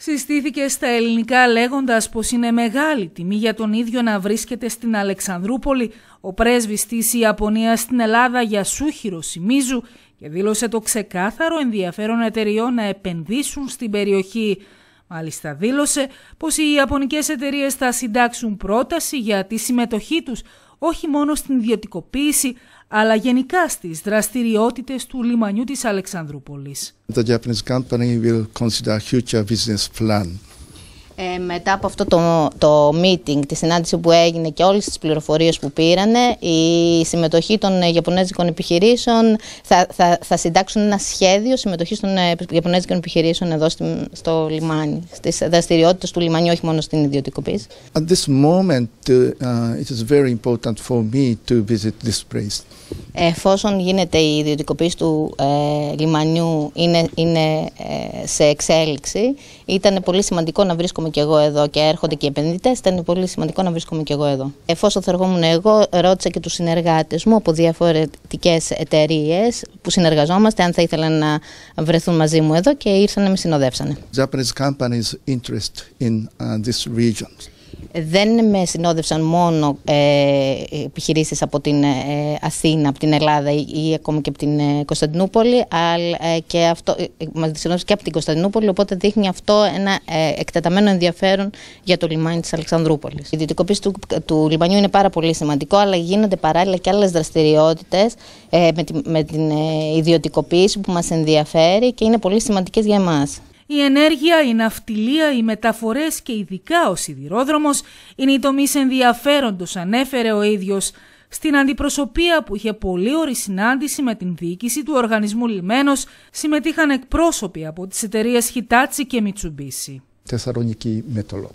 συστήθηκε στα ελληνικά λέγοντας πως είναι μεγάλη τιμή για τον ίδιο να βρίσκεται στην Αλεξανδρούπολη ο πρέσβης της Ιαπωνίας στην Ελλάδα για σούχυρο Σιμίζου και δήλωσε το ξεκάθαρο ενδιαφέρον εταιριών να επενδύσουν στην περιοχή. Μάλιστα δήλωσε πως οι Ιαπωνικές εταιρείες θα συντάξουν πρόταση για τη συμμετοχή τους όχι μόνο στην ιδιωτικοποίηση, αλλά γενικά στις δραστηριότητες του λιμανιού της Αλεξανδρούπολης. Ε, μετά από αυτό το, το meeting, τη συνάντηση που έγινε και όλες τις πληροφορίες που πήρανε, η συμμετοχή των ε, Ιαπωνέζικων επιχειρήσεων θα, θα, θα συντάξουν ένα σχέδιο συμμετοχής των ε, Ιαπωνέζικων επιχειρήσεων εδώ στο λιμάνι, στις δραστηριότητες του λιμανιού όχι μόνο στην ιδιωτικοποίηση. At this moment, uh, uh, it is very important for me to visit this place εφόσον γίνεται η ιδιωτικοποίηση του ε, λιμανιού είναι, είναι ε, σε εξέλιξη, ήταν πολύ σημαντικό να βρίσκομαι και εγώ εδώ και έρχονται και οι επενδυτές. Ήταν πολύ σημαντικό να βρίσκομαι και εγώ εδώ. Εφόσον θα εγώ, ρώτησα και τους συνεργάτες μου από διαφορετικές εταιρείες που συνεργαζόμαστε, αν θα ήθελαν να βρεθούν μαζί μου εδώ και ήρθαν να με συνοδεύσανε. Japanese companies interest in uh, this περιοχή δεν με συνόδευσαν μόνο ε, επιχειρήσεις από την ε, Αθήνα, από την Ελλάδα ή, ή ακόμα και από την ε, Κωνσταντινούπολη, αλλά ε, και αυτό, ε, μας συνόδευσε και από την Κωνσταντινούπολη, οπότε δείχνει αυτό ένα εκτεταμένο ενδιαφέρον για το λιμάνι της Αλεξανδρούπολης. Η ιδιωτικοποίηση του, του λιμανιού είναι πάρα πολύ σημαντικό, αλλά γίνονται παράλληλα και άλλες δραστηριότητες με, με την ιδιωτικοποίηση που μας ενδιαφέρει και είναι πολύ σημαντικές για εμάς. Η ενέργεια, η ναυτιλία, οι μεταφορές και ειδικά ο σιδηρόδρομος είναι οι τομείς ενδιαφέροντος, ανέφερε ο ίδιος στην αντιπροσωπεία που είχε πολύ ωρη συνάντηση με την διοίκηση του οργανισμού Λιμένος συμμετείχαν εκπρόσωποι από τις εταιρείες Χιτάτσι και Μιτσουμπίση. Θεσσαλονίκη Μετολό.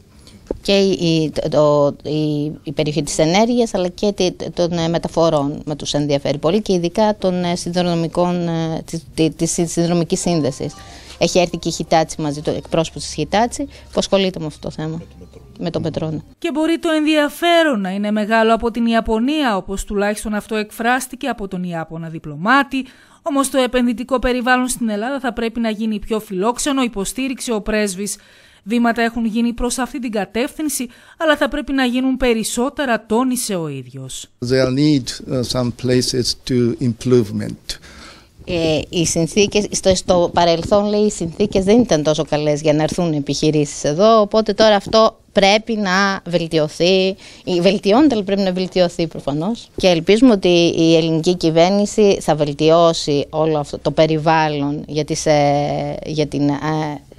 Και η, το, η, η, περιοχή της ενέργειας αλλά και των ε, μεταφορών με τους ενδιαφέρει πολύ και ειδικά των ε, συνδρομικών, ε, της, της συνδρομικής σύνδεσης. Έχει έρθει και η Χιτάτσι μαζί, το εκπρόσωπο της Χιτάτσι, που ασχολείται με αυτό το θέμα. Με τον πετρόνο. Και μπορεί το ενδιαφέρον να είναι μεγάλο από την Ιαπωνία, όπως τουλάχιστον αυτό εκφράστηκε από τον Ιάπωνα διπλωμάτη. Όμως το επενδυτικό περιβάλλον στην Ελλάδα θα πρέπει να γίνει πιο φιλόξενο, υποστήριξε ο πρέσβης. Βήματα έχουν γίνει προς αυτή την κατεύθυνση, αλλά θα πρέπει να γίνουν περισσότερα, τόνισε ο ίδιος. Ε, οι συνθήκες, στο, παρελθόν λέει οι συνθήκες δεν ήταν τόσο καλές για να έρθουν επιχειρήσεις εδώ, οπότε τώρα αυτό πρέπει να βελτιωθεί, βελτιώνεται αλλά πρέπει να βελτιωθεί προφανώς και ελπίζουμε ότι η ελληνική κυβέρνηση θα βελτιώσει όλο αυτό το περιβάλλον για τις, ε, για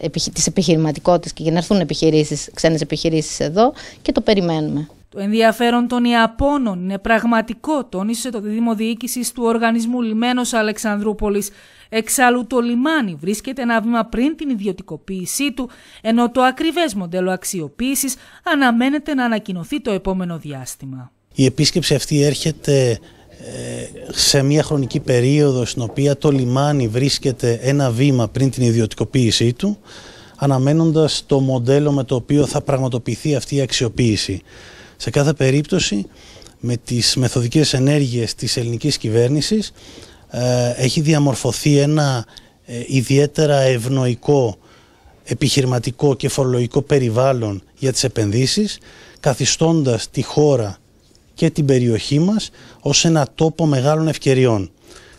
ε, επιχειρηματικότητες και για να έρθουν επιχειρήσεις, ξένες επιχειρήσεις εδώ και το περιμένουμε. Το ενδιαφέρον των Ιαπώνων είναι πραγματικό, τόνισε το Δήμο Διοίκησης του Οργανισμού Λιμένος Αλεξανδρούπολης. Εξάλλου το λιμάνι βρίσκεται ένα βήμα πριν την ιδιωτικοποίησή του, ενώ το ακριβές μοντέλο αξιοποίησης αναμένεται να ανακοινωθεί το επόμενο διάστημα. Η επίσκεψη αυτή έρχεται ε, σε μια χρονική περίοδο στην οποία το λιμάνι βρίσκεται ένα βήμα πριν την ιδιωτικοποίησή του, αναμένοντας το μοντέλο με το οποίο θα πραγματοποιηθεί αυτή η αξιοποίηση σε κάθε περίπτωση με τις μεθοδικές ενέργειες της ελληνικής κυβέρνησης ε, έχει διαμορφωθεί ένα ε, ιδιαίτερα ευνοϊκό επιχειρηματικό και φορολογικό περιβάλλον για τις επενδύσεις καθιστώντας τη χώρα και την περιοχή μας ως ένα τόπο μεγάλων ευκαιριών.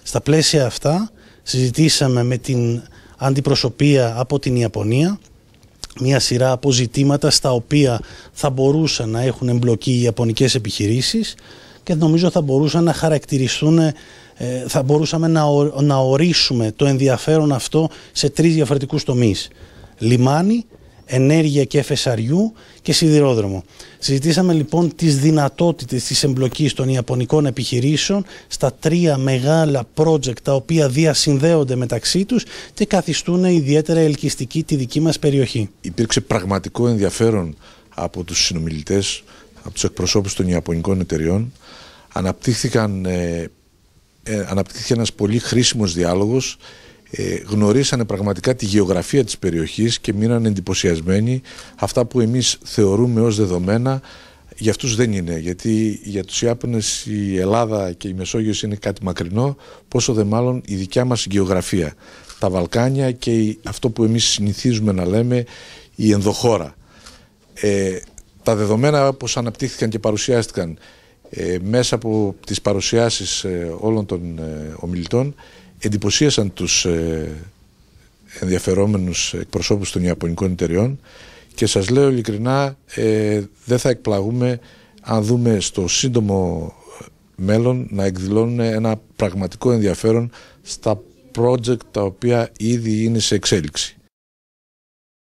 Στα πλαίσια αυτά συζητήσαμε με την αντιπροσωπεία από την Ιαπωνία μια σειρά ζητήματα στα οποία θα μπορούσαν να έχουν εμπλοκή οι ιαπωνικές επιχειρήσεις και νομίζω θα μπορούσαν να χαρακτηριστούν ε, θα μπορούσαμε να, να ορίσουμε το ενδιαφέρον αυτό σε τρεις διαφορετικούς τομείς. Λιμάνι, ενέργεια και φεσαριού και σιδηρόδρομο. Συζητήσαμε λοιπόν τις δυνατότητες της εμπλοκής των ιαπωνικών επιχειρήσεων στα τρία μεγάλα project τα οποία διασυνδέονται μεταξύ τους και καθιστούν ιδιαίτερα ελκυστική τη δική μας περιοχή. Υπήρξε πραγματικό ενδιαφέρον από τους συνομιλητές, από τους εκπροσώπους των ιαπωνικών εταιριών. Αναπτύχθηκαν, ε, ε, αναπτύχθηκε ένας πολύ χρήσιμος διάλογος ε, γνωρίσανε πραγματικά τη γεωγραφία της περιοχής και μείναν εντυπωσιασμένοι. Αυτά που εμείς θεωρούμε ως δεδομένα για αυτούς δεν είναι, γιατί για τους Ιάπωνες η Ελλάδα και η Μεσόγειος είναι κάτι μακρινό, πόσο δε μάλλον η δικιά μας γεωγραφία. Τα Βαλκάνια και αυτό που εμείς συνηθίζουμε να λέμε η ενδοχώρα. Ε, τα δεδομένα όπως αναπτύχθηκαν και παρουσιάστηκαν ε, μέσα από τις παρουσιάσεις ε, όλων των ε, ομιλητών εντυπωσίασαν τους ε, ενδιαφερόμενους εκπροσώπους των Ιαπωνικών εταιριών και σας λέω ειλικρινά ε, δεν θα εκπλαγούμε αν δούμε στο σύντομο μέλλον να εκδηλώνουν ένα πραγματικό ενδιαφέρον στα project τα οποία ήδη είναι σε εξέλιξη.